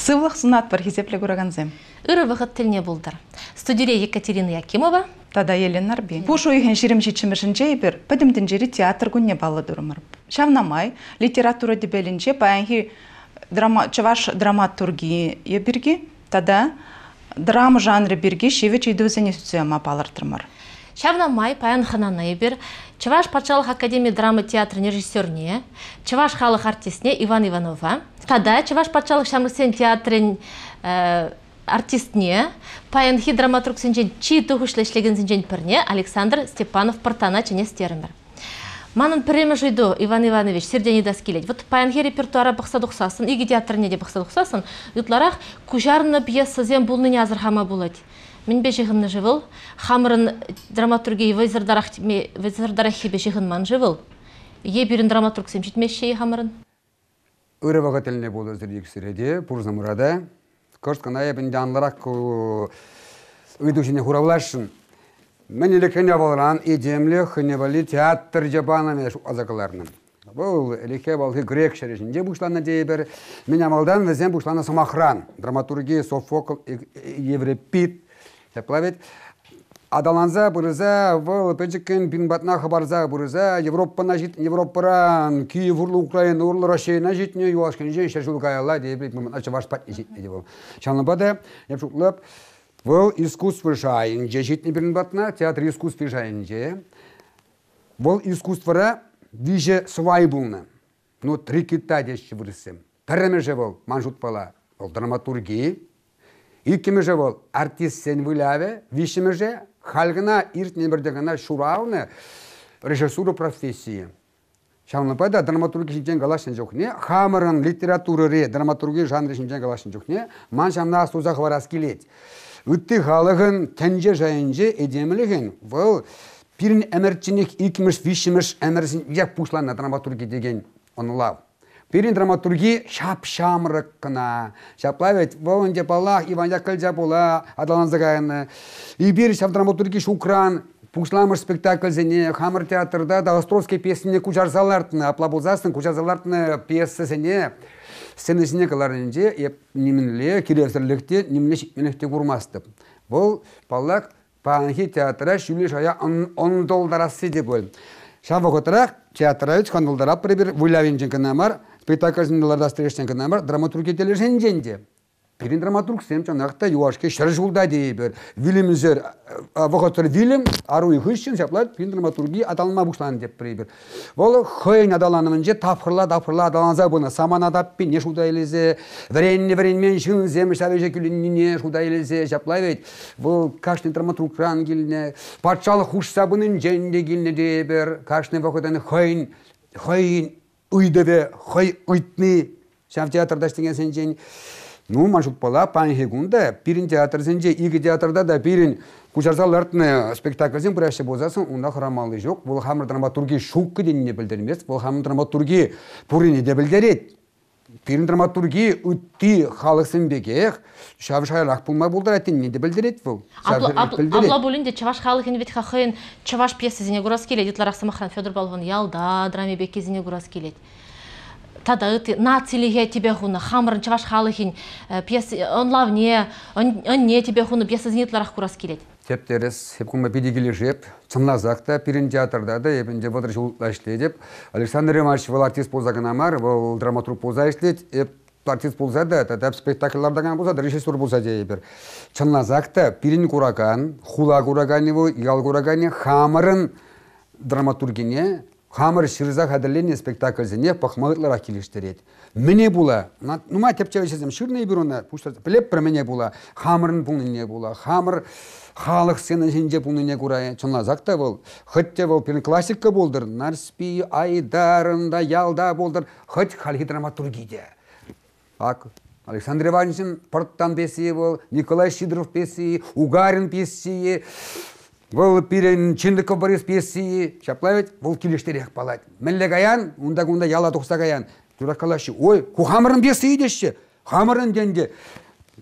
Сывлық сынат бір кезеплі көрігінзем. Үрі вғыт тіліне болдыр. Студире Екатерина Якимова, тада елен арби. Пушу ихен ширим чичимишинче ибир, падимдин жері театр күнне балы дұрымыр. Шавнамай, литература дебелинче паянхи драма, драматургі драматургия бірге тада драма жанры бирги шиве чейдузене балыр балыртырмар. Шавнамай паян хананы бір, патшалық академия драмы театр режиссеріне, Чываш халық артистіне Иван Иванова, тада Чываш патшалық шамырсен театрын э, артистне паянхи драматург сенчен чи тухышлы ишлеген сенчен пірне Александр Степанов пыртана чене стерімір. Манын піреме жойду Иван Иванович сердени да келеді. Вот паянхи репертуара бұқса дұқсасын, иги театрыне де бұқса дұқсасын, ютларақ күжарны пьеса зен бұлны не азырхама болады. Мен бе жығынны жывыл, хамырын драматургия вайзырдарақ хебе жығын ман жывыл. Е берін драматург сен хамырын. Өрі вағателіне болды өзірдегі сіреде, Пурзамұрада, көрс кана эбин жанларак ыйдушине хуравлашын мен эле кене болран идемле хынебали театр жабанами азакаларным бұл леке балғы грек шерешінде бұшлана дейбір мен амалдан візен бұшлана самахран драматургия софокл еврепит теплавет Адаланза бұрыза, выл пәжіккен пинбатна хабарза бұрыза, Европана жит, Европаран, Киев урлы Украина, урлы Рашейна житне, юашкен жен шашылғай алла, деп бет мүмін ачы вашпат житне деп ол. Шанлыбады, деп шуқлып, выл искусство жайынже житне пинбатна, театр искусство же, Выл искусствора виже свай бұлны. но три кита деші бұрысым. Пірімі же выл, манжут бала. Ол драматургия, Иккімі же бол, артист сен выляве, вишімі же халгына иртне гана шурауны режиссура профессии. Шамны пайда драматургия шинчен галашын не хамырын литературы ре драматургия жанры шинчен галашын жоқне, ман шамна суза хварас келет. Үтті халыгын тәнже жайынже едемілігін, бұл пирин әмірчінек икміш, вишіміш эмерсин як пушлана драматургия деген онлав Пирин драматурги шап шамрык кына. Шаплавет волонде палах Иван Якальдя була адалан загайны. И бир шап драматурги шукран Пушламыш Хамыр театрда да Островский песене кучарзалартны, аплабулзасын кучарзалартны пьесасене сценасене каларынже еп немінле келесірлікте немле шекменекте курмасты. Бұл паллак Панхи театра шүлі шая он долдарасы деп өл. Шаба театра үш қандылдара бір бір вулявенжен спектакльдардас тірештен бар драматургия тележен женде пирин драматург сем чанакта юашке шыр жылда бір. вилимзер вохотыр вилим ару ихышчен шаплат пирин драматургия аталма бушлан деп прибер вол хойн адаланымын же тапхырла тапхырла адаланза буна саман адаппи не шуда элезе вренне вренмен шын зем шавеже не шуда элезе шаплай вет бұл кашны драматург кран келіне патшалық хушса бұның женде келіне бір, кашны вохотын хойн хойн үйдеве хой үйтни шав театрда сен жен ну маншутпала панхигунда пирин театрсенже иги театрда да пирин спектакль спектакльсен бұрашшы бозасын унда храмалы жоқ бұл хамыр драматургия шуккы деніне білдірмес бұл хам драматургия пурине де билдерет фильм драматургия ути халықсын бегех шавыш хайрах пулма булдар не неді білдірет бұл абла бөлінде чаваш халық инвет хахын чаваш зіне гурас келеді дитлар Самахран федор балван ялда драме бекезіне гурас келеді тада ыты нацилеге тебе хуна хамрын чаваш халыхин пьесы он лавне он не тебе хуна пьесасыне дитлар ақ гурас келеді тептерес хепкума педигиле жеп чымназакта пирин театрда да эпинде бодр жылытла деп александр иванович был артист болса гана мар бул драматург болса иштейт эп артист болса да тап спектакльдарда гана болса да режиссер болса дей бир чымназакта пирин кураган хула кураганеву ял кураганев хамырын драматургине қамыр шырза қадірлені спектакльзіне пахмалытлар акилиштерет. Міне була, нума тепче вешезем ширне бюрона, пуштар, плеп про мене була, хамырын пулныне була, хамыр халық сені жинже пулныне курае, чонлазак та бол, хотте бол, пирин классика болдыр, нарспи айдарында, ялда болдыр, хоть халхи драматургиде. Ак, Александр Иванович порттан песии бол, Николай Сидоров песии, Угарин песии, Бұл пирен чиндікі бұрыс песі, шаплавет, бұл келештерек балайды. Мәлі ғаян, ұнда-ұнда яла тұқса ғаян. Тұра қалашы, ой, құхамырын песі едеші, хамырын денде.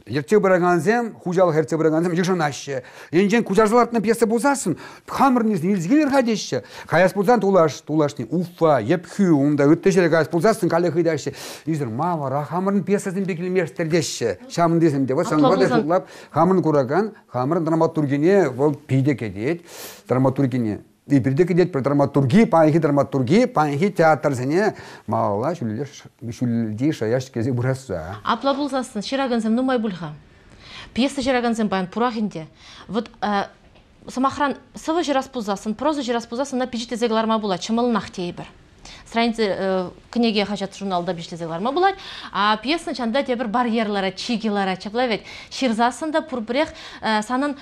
Ерте бірағанзем, хужалы херте бірағанзем, ежынашы. Енжен кужарзалартына пьеса бұзасын, хамырнезін елзігелер қадеші. Қаяс бұзан тулаш, тулашны, уфа, епхю онда өттешері қаяс бұзасын, қалі қидаші. Езір, мава, ра, хамырын пьесасын бекілмештердеші. Шамын десем де, вот саңғады жұлап, хамырын құраған, хамырын драматургене, ол пейдек едет, драматургене. И идет про драматурги, панхи драматурги, панхи театр зене малла шүлдеш А плавал за бураса. вчера булсасын, ну нумай булха. Пьеса ширагансам пан, пурахинде. Вот самохран, сывы жирас пузасын, проза же пузасын на пижите зегларма була, чымылнах тейбір. Страницы книги хачат журналда биштезеларма була, а пьесны чанда тебір барьерлара, чигилара, чаплавет. Ширзасында пурбрех э, санын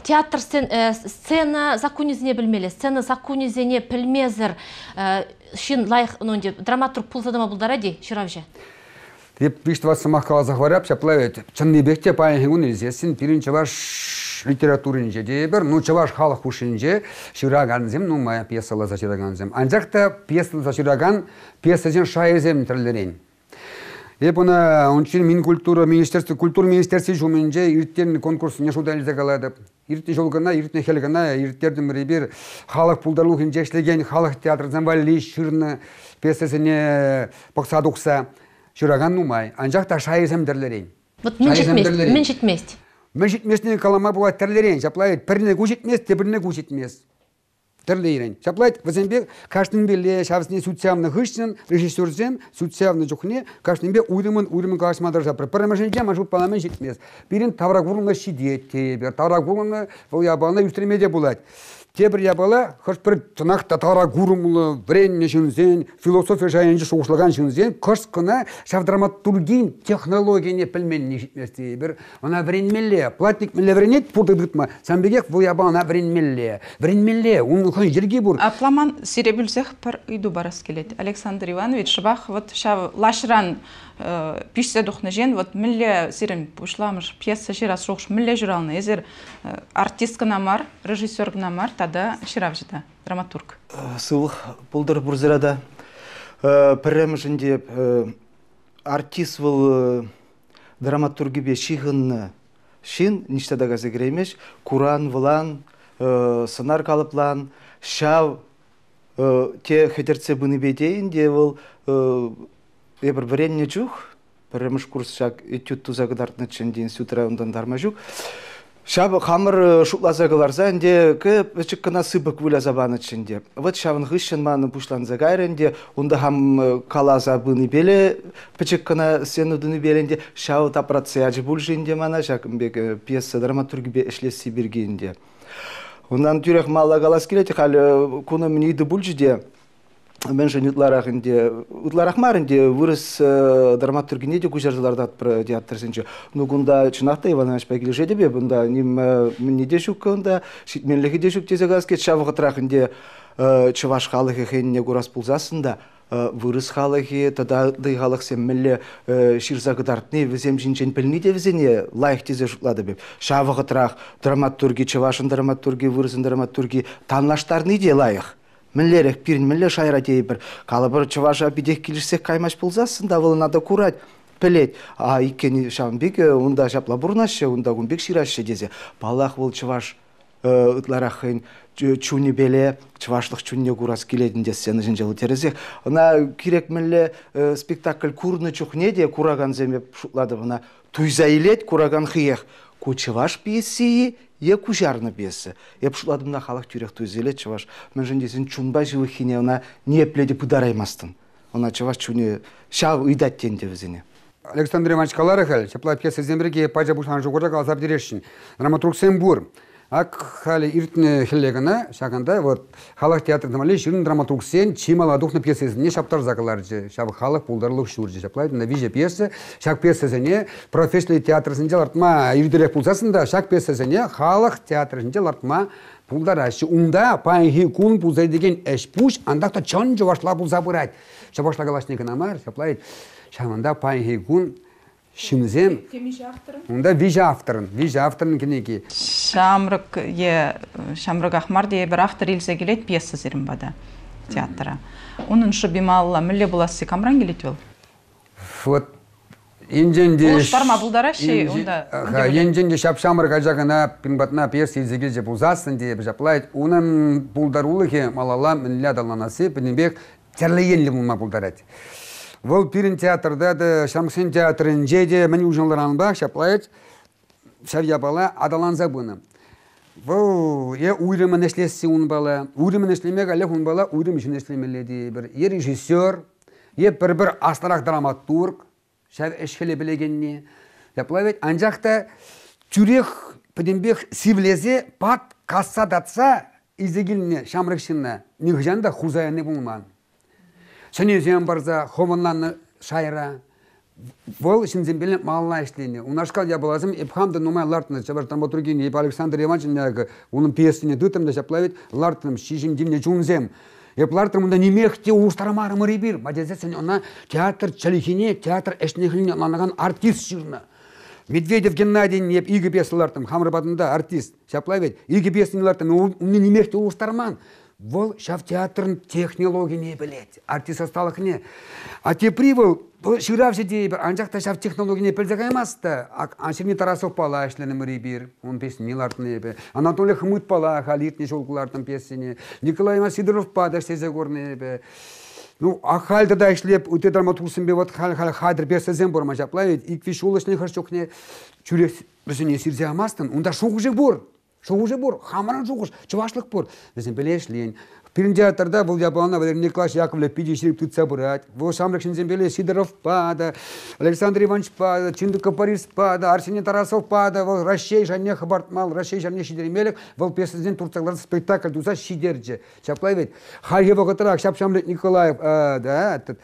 театр э, сцена закунизине билмеле сцена пілмезір пилмезир э, шын лайх нонде драматург әде шырап жа деп биштвасы махкала захварап шаплавет пайын паянгун илсесин пирин чаваш литературин жедебер ну чаваш халық же шираганзем ну мая пьесала зашираганзем анжак та пьесала зашираган пьесазен шайызем Еп она он ончин мин культура министерство культура министерство жуминже иртен конкурс не шудалзе калады иртне жолгана, иртне хелгана, бір ребір халық пулдарлухин жешлеген халық театр замвали шырны песесіне бұқса дұқса жүраган нумай. Анжақ та дірлерейн. Вот мен жетмест, мен жетмест. Мен жетместіне қалама бұла тірлерейн. Жаплайет, біріне көжетмес, те біріне көжетмес тірлейрен. Шаплайт, вазенбе, каждый беле, шавсне сүтсявны хышчын, режиссерзем, сүтсявны жүхне, каштынбе уйдымын, уйдымын калашмадар жапры. Пырымышынке машу паламен жетмес. Бірін таврагурлына шидет тебер, таврагурлына, бұл ябалына үстірмеде булать тебір ябала хош бір тынақ татара гурумлы вренне жүнзен философия жайынжы шоғышлаган жүнзен кыш кына шав драматургин технологияне пілмен бір она вренмелле платник мелле вренет пурды дытма самбегек бұл яба она вренмелле вренмелле он хын жерге бур апламан сиребүлсех пір үйду барас келет александр иванович шыбах вот шав лашран э, пишсе духнажен вот милле сирен пушламыш пьеса жирас шоғыш милле езер э, артист гына мар режиссер гына мар тады шырап жыта драматург сыл бұлдыр бұрзырада пірім жінде артист бұл драматургібе шиғын шин ништада газегремеш куран влан сынар қалыплан шав те хетерце бұны бедейін де ол ебір біренне жүх біріміш курс жақ этюд тузагыдартны ченден сютра ондан дарма жүх Шабы қамыр э, шутлаза кыларса инде көп ичик кына сыбык вуля азабаны ичинде. Вот шабын хыщен маны пушлан загайренде, унда хам э, кала забыны беле, пичик кына сену дуны беленде, шау тапрацияжы булжинде мана шакымбек э, пьеса драматургибе ишлеси биргенде. Ундан түрек мала калас келети, хал куны бұл мен жын утларахынде утларахмарынде өріс э, драматургіне де кужарлардат про театр сенче ну гунда чынакта иван иванович пагилже дебе бунда ним э, мине де жүк көнді, шитменлеге де шук тезе газке чавгытрахынде э, чываш қалығы хенне көрас бұлзасында, вырыс қалығы, тада ды халых сем милле ширза өзем визем жинчен пелни де өзіне лайық тезе жұтлады беп. Шавығы тұрақ, драматурги, чывашын драматурги, өрісін драматурги, танлаштарны де лайық мінлерек пирин мінле шайра тейбір бір чыважа бидек килишсек каймаш пулзасын да выл надо курать пілет а иккен шамбек онда э, жапла бурнашы унда кумбек ширашы дезе палах выл чываш ұтларақын э, чуни беле чувашлық чунне курас келедин десен жинжелы терезе она керек мінле э, спектакль курны чухне де кураган земеп шутлады мына туйза илет кураган хиех кучеваш пьеси е кужарны пьесы. Я пошла на халах тюрех тузеле чеваш. Мен жендесин чунба живы хине она не пледи мастан. Она чеваш чуне шав идаттен девзине. Александр Иванович Каларахаль, тепла пьеса земляки, пажа бушан жугорда калзап дерешин. Драматург Сембур. Ак хали иртне хиллегіне шаганда вот халық театры тамали жүрін драматург сен чимала духны не шаптар закалар же шабы халық булдарлық шур же шаплайды на виже пьесы шак пьесесіне профессионал театрсынде лартма ирдерек пулсасын да шак халық театрсынде лартма пулдар ашы унда панхи кун пузай деген эш пуш андақта чон жовашла пулза бұрайды шабашлагалашнигін Марс, шаплайды шамында панхи кун Шимзен. онда вижа авторын вижа авторыныкінеки шамрык е шамрык ахмарде бир автор илсе келет пьеса бада театра унунчу бималла миле буласы камран келет бел вот енженде улуштарма булдараши онда енженде шапшамрык ажагана пиңбатна пьеса илзеге же деп жаплайт унун булдарулыхе малала милля даланасы ли терлиенли булма булдарат Бұл пирин театрда да, Шамсен театрын жеде, мені ұжынларан ба, шаплайыч, шавя бала, адаланза бұны. Бұл, е ұйрымын әшлесі ұн бала, ұйрымын әшлемек әлі ұн бала, ұйрым үшін әшлемеледі бір. Е режиссер, е бір-бір астарақ драматург, шәв әшхелі білегенне. Шаплайыч, анжакта түрек пөдембек сивлезе пат касса датса, изегіліне шамрықшынна, нехжанда хузаяны бұлман шынезен барза хоманланы шайра Вол шинзембелне маллайшлине. У нашкал я была зам ипхамда нумай лартна, чабар там вот Александр Иванович няга, он песни дутым да плавит лартным, шижим димне чунзем. Еп лартым унда немехте устарамары мырибир. Бадезесен она театр чалихине, театр эшнехлине ланаган артист ширна. Медведев Геннадий неп игі бесілартым, хамрабатында артист, шаплай бет, игі бесілартым, умне немехте устарман. Вол шав театрын технология не білет. Артист асталық не. А тепри вол, бұл шырав же дейбір, анжақта шав технология не білдігі емасты. Аншырне Тарасов пала әшіліні мүрі бір, он песін не ебі. Анатолий Хмыт пала, Халитни жолкулардың песіні. Николай Сидоров падаш сезе көрне ебі. Ну, а халды да ишлеп, уте драматурсын бе, вот хал хал хадр берсезен бормажаплавит, икви шулышны харчокне, чурек бізіне сирзе амастын, онда шоқ жек бор шуғыже бур хамаран шуғыш чувашылық бур десен белешлен Перендиатрда бұл Яблана Валерий Николаевич Яковлев, пидишип тут бұл Во шынзен Шинзембеле Сидоров пада, Александр Иванович пада, Чиндука Парис пада, Арсений Тарасов пада, во Рашей Жанне Хабартмал, Рашей Жанне Шидеремелек, во Песезен Турцаглар спектакль Дуса Шидерджи. Чаплавит. Харьева Котарак, Шапшамлет Николаев, э, да, этот.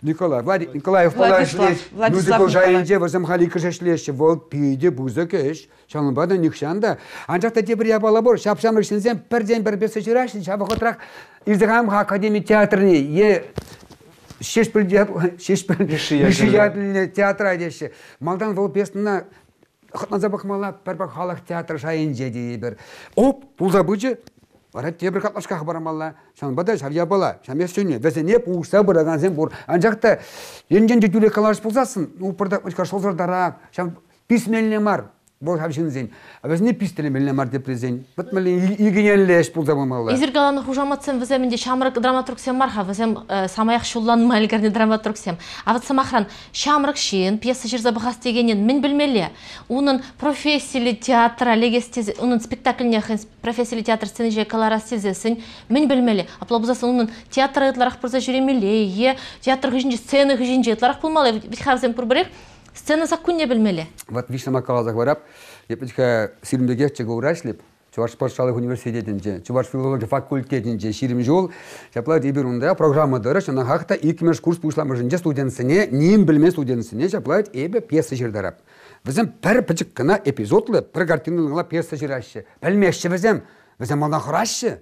Николай, Влади, Николаев Палашлеш, Мюзикл жайынде вазым халика жешлеші, вол пейде бұзы кеш, шанын бада никшанда. Анжақта бір ябала бор, шапшам рішінзен бір бесі жүрашын, шабы қотырақ Ирдіғам Академия театрыны, е театра деші. Малдан вол театр жайын жеді бір. Оп, бұл Вара тебір қатлашқа барамалла. Шан бада шавия бала. Шаме сөне. Весе не пуғышса бұраған сен бұр. Анжақты, енген жетуле калаш болсасын, ну, пырдақ үшка шолзардарақ. Шан письмельне мар. Бұл хамшын зен. Абыз не пистелі міліне марте презен. Бұт мілі егенелі әш бұл замым алла. Изіргаланы хужаматсен віземінде шамрық драматург сен марха, візем самаяқ шуллан мәлгерне драматург сен. Авыт самахран шамрық шиын пьеса жырза бұғас дегенен мен білмелі. Оның профессиялі театра легестезі, оның спектакліне хын профессиялі театр сені же колорастезесін мен білмелі. Аплабызасын оның театр айтларақ бұрза жүремелі, е театр ғыжынже сцена ғыжынже айтларақ болмалы. Бітхавзен пұрбірек, сцена саккунне білмелі вот вишна макалаза хварап епичка сирмбегевче гаурашлип Чуваш Пашалық университетінде, Чуваш филология факультетінде ширим жол, жаплар ебірунда программа дыры, шына хақта икмеш курс пушламы жінде студентсіне, нем білме студентсіне жаплар ебі пьеса жердарап. Бізім пір пічік кына эпизодлы, пір картинылығыла пьеса жерашы. Білмешші бізім, бізім малдан құрашы.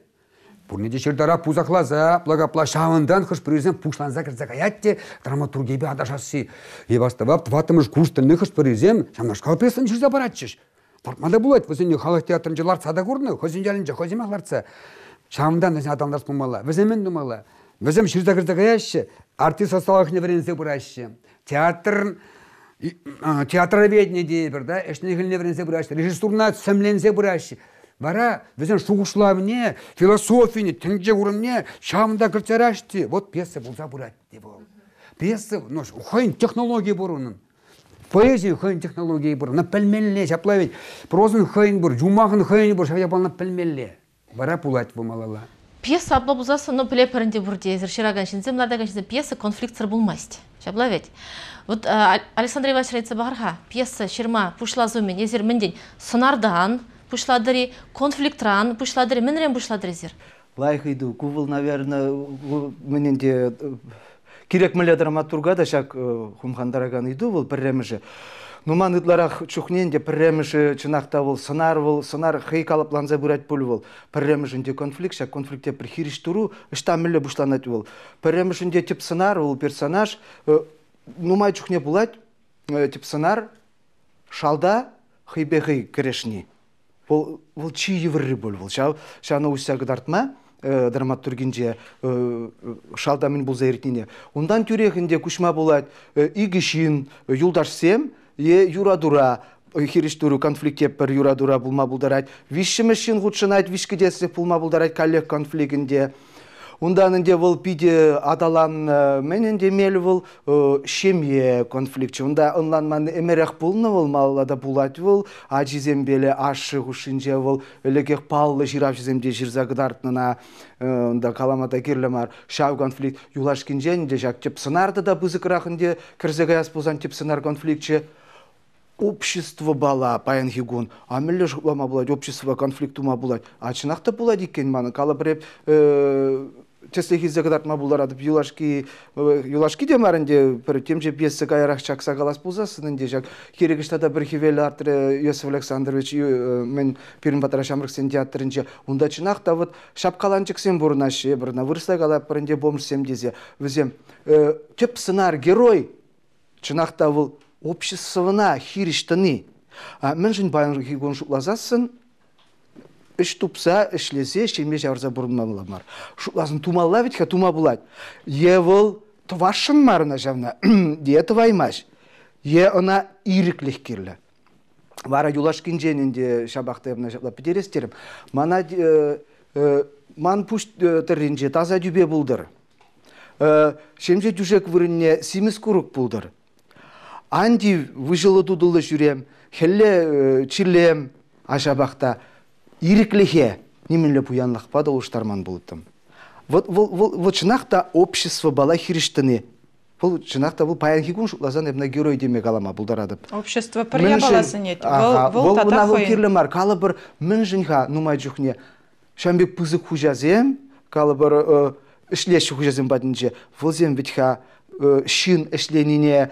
Бұрнеде шердара пузақлаза, благоплашавындан хыш президент пушланза кірза каятте, драматургебе адашасы. Ебастывап, тватымыш курс тілні хыш президент, шамнашқа опесын жүрза баратчыш. Портмада бұлайт, өзіне халық театрынжылар сада көрні, хозин жалінжа, хозин мақларца. Шамдан өзіне адамдар спумала, віземен думала. Візем шерда кірза каяшы, артист осталахне варензе бұрашы. Театр театроведение дейбір, да, әшіне ғыліне варензе бұрашы, режиссурна сәмлензе бұрашы вара біздің шугушулабыне философияны тінже шамында шамда кіртерашти вот пьеса бұлза бұратти бол пьеса ухайн технология бурунын поэзия хайн технология бур на пельмелле шаплавить прозын хайн бур жумағын хайн бур шаяпална пельмелле бара пулать бумалала пьеса абла бузаса но пле пірінде бұрде езір шыраган шинзе млада ганшинзе пьеса конфликт сыр болмасти шаплавить вот э, александр иванович айтса бағарға пьеса ширма пушлазу мен езер мінден сынардан пушладыри конфликтран пушладыри менрен пушладырезер лайхыйду кувыл наверное менен де керек міле драматурга да шак э, хумхандараган ыйду бул пірреміші нуман ытларах чухнен де пірреміші чынакта бул сынар бул сынар хыйкалып ланза бурать пуль бул конфликт шак конфликтте пір хириш туру ыштам міле бушланать бул пірремішінде тип сынар бул персонаж э, нумай чухне булать э, тип сынар шалда хыйбе хый крешни Бұл бұл чиі вірі бұл бұл. Шаны ұсяғы дартма шалда шалдамын бұл зәйретіне. Ондан түрегінде күшма болады э, игішін, юлдаш сем, е юрадура, э, хириштуру конфликте юра юрадура бұлма бұлдарайт. Вишімішін ғудшынайт, вишкедесі бұлма бұлдарайды коллег конфликтінде. Унданынде бұл пиде аталан э, менен демелі бұл шемье э, конфликт. Унда маңын әмірек бұлны бұл малылада бұлады бұл, ажизем белі ашы құшынже бұл, өлекек паллы жирап жіземде жирзағыдартынына қаламада э, керлі мар шау конфликт кенжен де жақ тип сынарды да бузыкрахынде кірзегаяс болсан тип сынар конфликті. общество бала паян хигун амелле жуклама булать общество ма болады а чынакта булать экен маны калып реп Честехизе кыдартма буларады. Юлашки, э, юлашки демарынде бір темже бесі қайрақ шақса қалас болса, сынынде жақ. Керек іштада бір хивел артры Йосиф Александрович э, мен Пирин Батара Шамрықсен театрынже. Онда чынақта вот шапқаланчық сен бұрынашы, бірна гала паренде бомж бомжсем дезе. Візем, э, теп сценар герой чынақта бұл обществына хириштыны. Мен жын байын гигон шуқлазасын, іш тупса, ішлесе, шеме жарса бұрынмамыламар. Шуласын тумалла бітке тума бұлай. Евыл твашын марына жамна, де тваймаш. Е она иріклік керлі. Вара юлашкин женінде шабақты ебна жаплап бідерестерім. Мана ман пуш тірренже таза дюбе бұлдыр. Шемже дюжек вырынне симіз күрік бұлдыр. Анди выжылы дудылы жүрем, хелле чилем ашабақта ирклехе немелле пуянлахпа да уштарман булыттым. Вот вот вот чынакта общество бала хириштыны. Бұл чынакта бұл паянхи күн шутласан эмне герой деме калама булдарадып. Общество пырья баласы нет. Бұл бұл тата хой. кирле мар бір мин жинха нумай жухне. Шамбек пызы хужазем калы бір ишлеш э, хужазем бадинже. Волзем битха э, шин ишленіне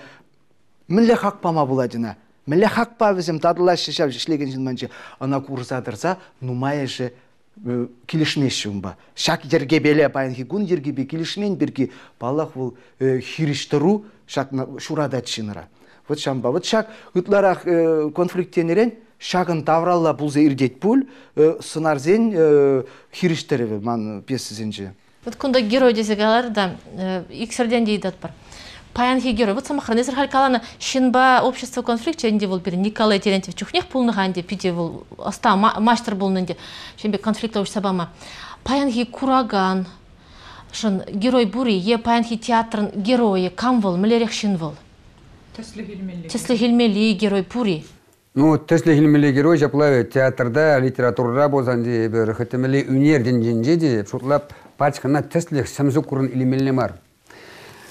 милле хакпама буладына хақ па візім тадыла шешап жішлеген жынманчы ана курсадырса, нумая жы э, келішмешшім ба. Шак ерге беле баянхи гун ерге бе келішмен бірге балақ ол э, хириштыру шак шурада чынара. Вот шамба, вот шак үтларақ э, конфликтенерен шагын тавралла бұлзе ирдет пул, сынарзен хириштыры ман песізінжі. Вот кунда герой десе галар да, иксерден дейдат бар паян хигер вот самохранезер халькалана шинба общество конфликт не был перед николай терентьев чухнех пулныган де пиде был аста мастер болнын де шенбе конфликт общества бама паян хи кураган Шин, герой бури е паян хи театрын герои Камвол, был милерех шин был герой бури Ну, тесле хилмели герой жаплаве театрда литературда болсан де бир хытымели өнерден жинже де шутлап пачкана тесле самзу курын илимелне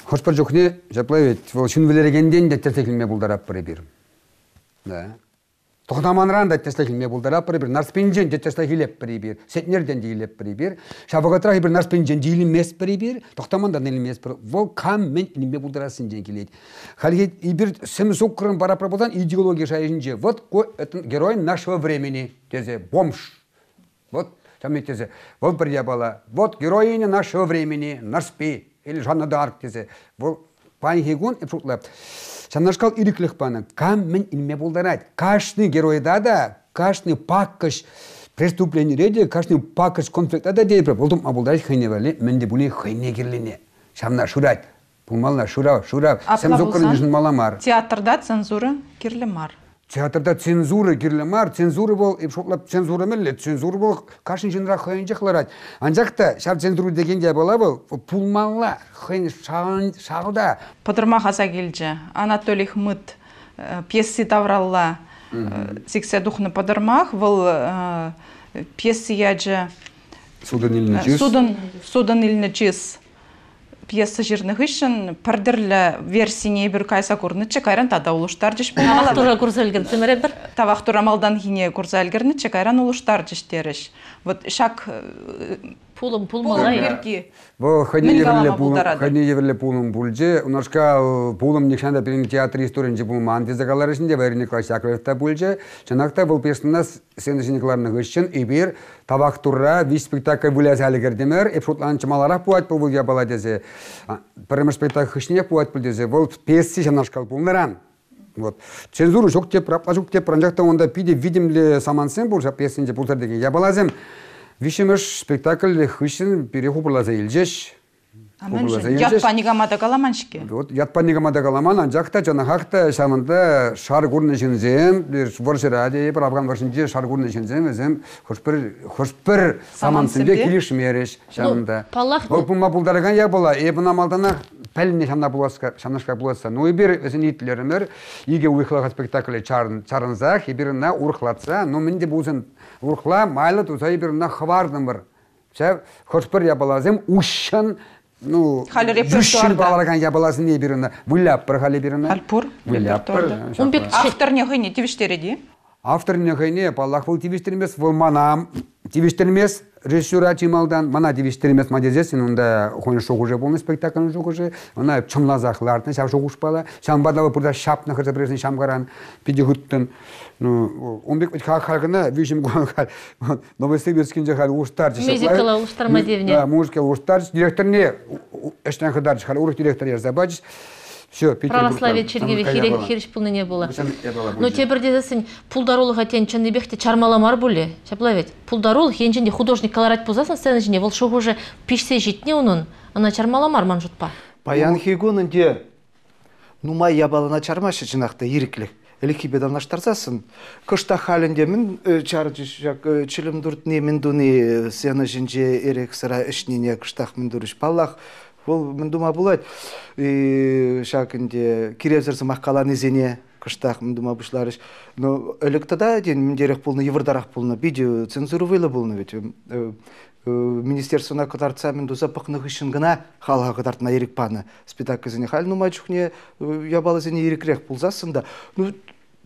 Хоспар жүхне жаплавет, волчун велерегенден де тертекілме бұлдарап бірі бір. Да. Тоқтаманран да тестахилме бұлдарап бірі бір, нарспенжен де тестахилеп бірі бір, сетнерден дейлеп бірі бір, шабағатырахи бір нарспенжен мес бірі бір, тоқтамандан мес бірі, ол кам мен ілме бұлдарасын ден келеді. Халге бір сіміз оққырын барапыр болдан идеология же. вот герой нашего времени, тезе бомж. Вот, там тезе, вот бір ябала, вот героиня нашего времени, нарспи, или жанна дарк тезе. Бұл пан хегун и шутлап. Шанашкал ириклих паны. Кам мен илме болдарать. Кашны геройда да, кашны паккыш преступление реди, кашны паккыш конфликт да дейіп. Болдым абылдарать хайне вали, менде бұны хайне керліне. Шамна шурать. Пулмална шурав, шурав. Сам зокрын маламар. Театрда цензура кирлемар театрда цензура кирлемар цензура бол эп шоплап цензура мелле цензура бол кашин жинра хойынчы Анжак та шар цензура дегенде бола бол пулманла хойын шағылда пыдырма хаса келже анатолий хмыт пьесы тавралла сексе духны пыдырмах выл пьесы яджа судан илне чиз судан судан илне пьеса жирных үшін пірдірлі версине бір қайса көрініче кайран тада улуштар жеш табақ тура көрсәлген темере бір табақ тура малдан кине көрсәлгерніче кайран улуштар вот ишак пулом пулмала ирки. Бо хани еверле пулом, хани У нас ка э, пулом не шанда пирин театр историн историнчи пулым антизагалар ишинде верни классакларда нас Чанакта бул пьесанас сендишникларны и бир тавах турра ви спектакль гардемер и демер, епшутлан маларах пуат бұл бұл ябала дезе. Пірімі спектакль хышне пуат бұл дезе, че наш кал пулмеран. Вот. Цензуру жоқ деп, рапла жоқ деп, пранжақта онда пиде видим ли видимлі самансын бұл жап где бұлтар деген Я ябалазым. Вишемеш спектакль хыщен перехупырлаза илжеш. Ят паникамада каламаншке. Вот ят паникамада каламан, анжакта жанахакта шамында шар курны шинзем, бір правган воршинже шар курны шинзем, өзем хошпыр хошпыр саман сынде кириш мереш шамында. Палах. Вот бума булдарган я была, и э, буна малдана пәліне шамна буласка, буласа. Ну бир иге спектакле чарын менде урхла майлы тузай бір на хвардың бір. Ша хошпыр балазым, ущан ну жүшшін баларған ябаласын не Вуляп бір халі біріні альпур вылаппыр автор не тивіштері де? автор не хыйне паллах выл тивіштерімес, выл манам тивіштерімес, режиссер Ачималдан мана дивиштермес мадезесин унда хойн шогуже болны спектакль шогуже она чымлазахларны шап шогушпала шамбадавы пурда на хырса биресин шамгаран пиди хуттын ну онбек хагына вижим гохар новосибирскин жахар уштар жишап мюзикла уштар мадевне музыка уштар не эштен хыдар жахар урух директор забачиш все православие чергебе хириш не было. но тебірде десін пулдарулы хатен чендебехте чармаламар буле шаплай ведь пулдарул хенченде художник колорать пузасын сцена жіне ол шоғы уже пишсе жетне онын ана чармаламар ман жұтпа паян хигунінде нумай ябалана чармашы жынақты еріклік Элеки беданаштарсасын. Кышта халінде мін э, чаржак э, дурт не мен дуни э, сена жинже эрек сыра ишнине кыштах мен дурыш паллах Бұл мүндіма бұлайды. Шағынде керевзірзі маққаланы зене кыштах мындыма бушларыш. Но элек да ден мендерек пулны еврдарах пулны видео цензурувайлы пулны ведь. Э, э, Министерствона кытартса мен доза пыкных ишин гына халга кытартна эрик паны. Спитак кызыне хал э, ябалы ябалызыне эрикрек пулзасын да. Ну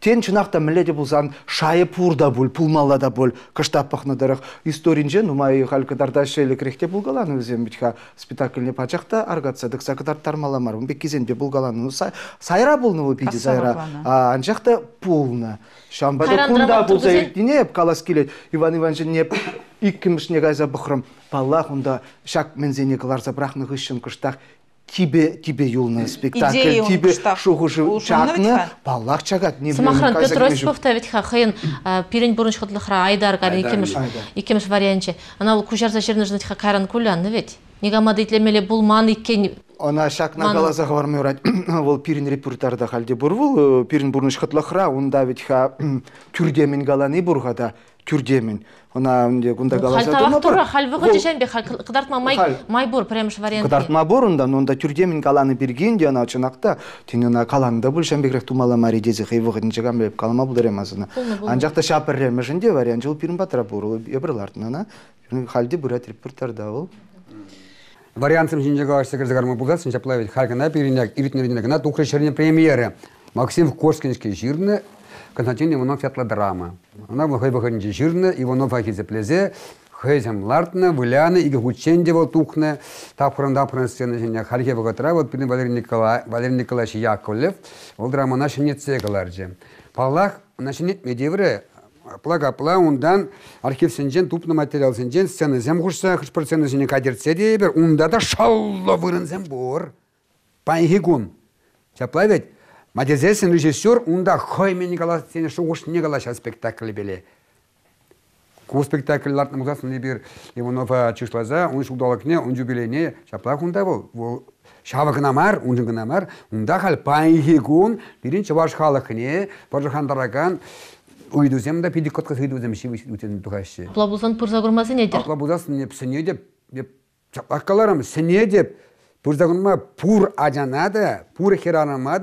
тен чынақта міледе болсаң шайы пурда бұл, пулмалла да бұл, кыштаппақны дырық. Историнже нумайы халкыдарда шейлі крехте бұлгаланы өзен бітха спектакліне пачақта аргатсадық сақыдар тармаламар. бек кезенде бұлгаланы сайра бұлны бұл пейді сайра. аншақта пұлны шамбада күнда бұлса еттіне еп қалас келет. Иван Иванович неп иккімішіне ғайза бұқырым. Баллах онда шақ мензене қыларса бірақны үшін кыштақ тебе тебе юлны спектакль тебе шухуши чакны палах чагат не самахан петр осипов та ведь хахын э, пирен бурныш хотлыхра айдар карын икемиш икемиш варианче ана ул кужарса жернежнет хакаран кулян ведь негамады бұл булман иккен Она на глаза хавармы урать. Вол пирин да халде бурвул, э, пирин бурныш хатлахра, унда ведь ха тюрдемин галаны да тюрдемин мына мынде кундай калашатма тұр халвыгы жешен бе кыдартма май майбур премш вариант кыдартма бур унда унда тюрдемин каланы бирген ана чынакта тин ана каланы да булшан бекрек тумала мари дези хыйвыгын жаган беп калама булдыремасына ан жакта шапырремешинде вариант жыл пирм батыра буру эбрлардына халди бура тирпир тардавыл Вариантсым жинжага ашсыгыр загарма булдасын жаплавит халкана пиринек иритнеринек на черне премьеры Максим Корскинский жирны Константин Иванов фятла драма. Она был хайбахан жирна, Иванов ахизеплезе, хайзам лартна, выляна, и гученде вот тухна, тапхран дапхран сцена женя, хархи богатра, вот пин Валерий Николаевич, Валерий Николаевич Яковлев, вот драма наша не цегаларджи. Палах, наша нет медевре, плага пла ундан архив сенжен тупны материал сенжен сцена зем хушса хыш сцена сене кадир дебер унда да шалла вырын зем бор. Пайгигун. Чапла ведь Матезесін режиссер унда хойме Николай сені шығуш Николаша спектакль беле. Ку спектакльлардың мұзасын бир Иванова чышлаза, он шулдалыкне, он юбилейне, шаплақ онда бол. Ол он мар, унжығына мар, унда хал пайхи кун, бірін чаваш халықыне, Уйду зем да пиди котка сыйдузем ши үтен тухаши. Аплабузан пырза не дер? Аплабузасын не псыне деп, шаплақ каларым, сыне деп, пырза курма пур ажана пур херанама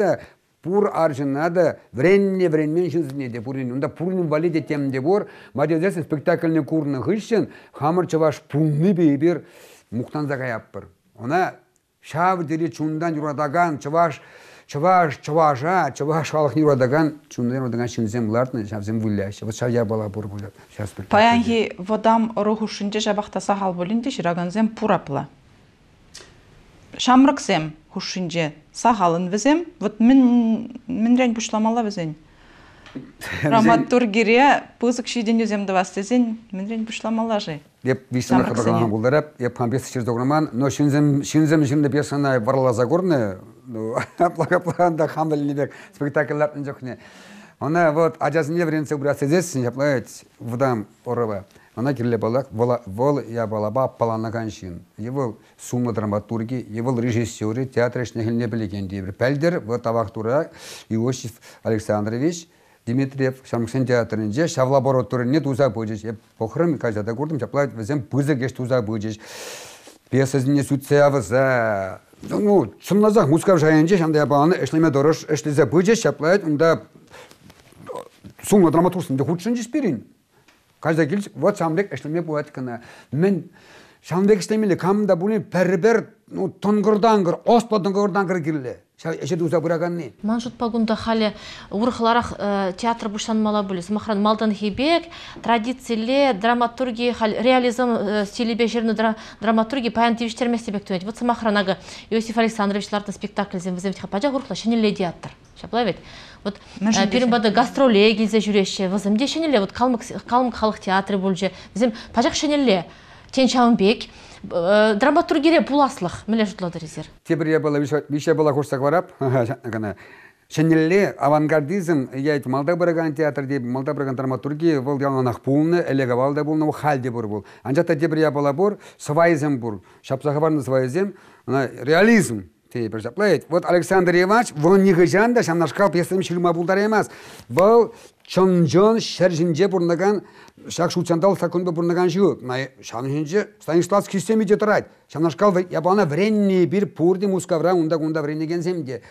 пур аржынады вренне вренмен жүзіне де пурнен унда пурнен валиде тем бор мадезесен спектакльне курны хыщен хамыр чаваш пунны бейбир мухтан закаяппыр она шав дери чундан юрадаган чаваш чаваш чаваша чаваш халык юрадаган чундан юрадаган шинзем лартны шавзем вуляща вот шавя бала бур буля сейчас паянги водам рохушинде жабахта сахал булинде шираганзем пурапла шамрыксем кушинже сахалын візем вот мен мінрен пушламала візен драматургире пызык шиден юзем да вас тезен мінрен пушламала же деп висмар хабарланган булдар еп еп хан бес шерде но шинзем шинзем шинде пьесана варла загорны плакапланда хамдал небек спектакльлар жокне она вот ажазне вренсе убрасезес яплать вдам орова Она кирле балак вол я балаба палана каншин. Евол сумма драматурги, его режиссеры, театр шнегельне билеген дейбір. Пәлдер в тавахтура Иосиф Александрович Дмитриев Шармыксен театрынже шавлабораторыне туза бұжыш. Еп похрым казада көрдім, жаплай візем пызы кеш туза Пьеса Песізіне сүтсе авыза. Ну, сымназақ мускав жайынже, шанда ябаны эшлеме дорыш эшлезе бұжыш, жаплай, онда сумма драматурсын де худшын жеспірін каждый килч вот самдек эшлеме буат кына. Мен самдек эшлемеле камда буни пербер ну тонгырдангыр, оста тонгырдангыр килле. Эше дуза бураганни. Маншут пагунда хале урхларах э, театр бушан мала булес. Махран малдан хибек, традицияле драматургия хал реализм э, стилебе жерне драматургия паян тивиштерме себек төнет. Вот самахранага Иосиф Александрович спектакль зем визем тихападжа урхла шенеле театр. Шаплавет вот э, пиринбада гастроле келсе жүреше вызым де шенеле вот калмык халық театры бөлже бізем пажақ шенеле тенчаунбек э, драматургире пуласлых миле резер тебір я была виша была курса барап шенелле авангардизм я эти малда бараган театр деп малда бараган драматургия вол яланах пулны элега валда булны халде бур бул анжата тебір я была бур свайзем бур шапсахабарны свайзем реализм тейбір жаплайды вот александр иванович вон нигыжан да шамнашкал пьесам шилма булдар эмас бұл чонжон шәржінже бұрнаган шак шучандал сакунбе бурнаган жыл май шамжинже станиславский Шам де я шамнашкал ябана вренне бир пурди мускавра унда унда гензем земде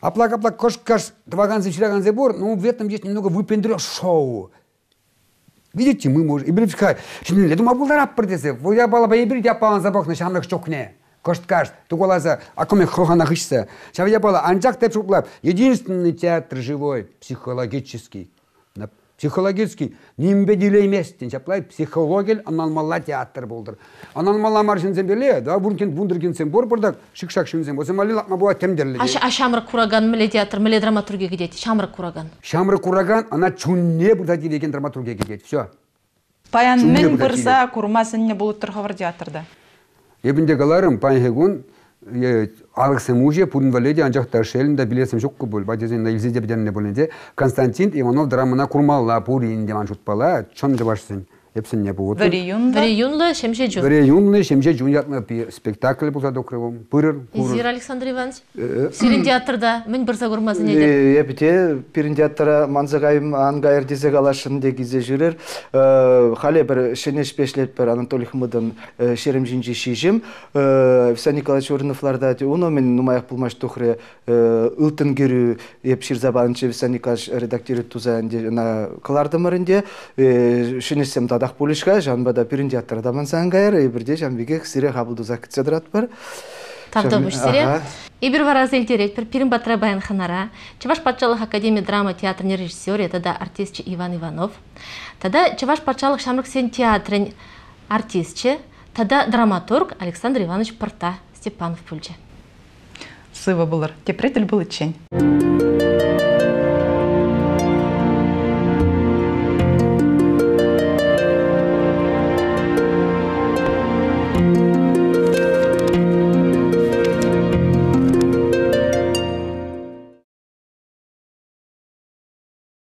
аплак аплак кошкаш тваганзе ганзе бур ну в этом есть немного выпендрё шоу Видите, мы можем... И блин, я думаю, был раб придется. Я была бы я брить, я палан запахну, шамрак чокне. Кошткаш, туголаза, а коме хохана хышса. Шавия бала, анчак теп шуплап, единственный театр живой, психологический. Психологический, нимбе дилейместен, шаплай, психологель аналмалла театр болдыр. Аналмалла маршын зембеле, да, бункен бундырген сен бор бордак, шикшак шын зем, озем али лакма буа темдерле. А шамры кураган миле театр, миле драматургия гидети, шамры кураган. Шамры кураган, она чунне бурдати деген драматургия гидети, все. Паян мен бұрса курмасын не болып тұрғавар театрда? Ебінде каларым панхегун алгысым уже пурн валеди анжактар шелинда билесим жокку бул бадезен илзиде не боленде Константин Иванов драмына курмалла пурин деман шутпала чон эпсенне бу отыр. Вариюнда. Вариюнда шемше жун. Вариюнда шемше жун спектакль булса докрывым. Пырыр. Изир Александр Иванович. Э, э. Сирин театрда мин бирса көрмәсен еде. Э, Епте, пирин театра манзагайым ангайр дезе галашын дегизе жүрер. Хале бір шенеш бешлеп бир Анатолий Хмыдын шерим жинжи шижим. Вся Николаевич Урновларда де уно мен нумаяк булмаш тухре ылтын керү эп ширзабанчы Вся Николаевич редактирует туза на кылардымырынде. Шенесем да дак болишка жанбада биринчи аттарда мансангайр и бирде жанбеге ксире кабылдуу закицедир атбар тавтобуштире ибир варазен теретпир пирин батыра Ханара, Чаваш патшалык академия драма театрынын режиссери тада артистчи иван иванов тада Чаваш патшалык шамрык сен театрын тада драматург александр иванович порта степанов пульче сыва булыр тепретил был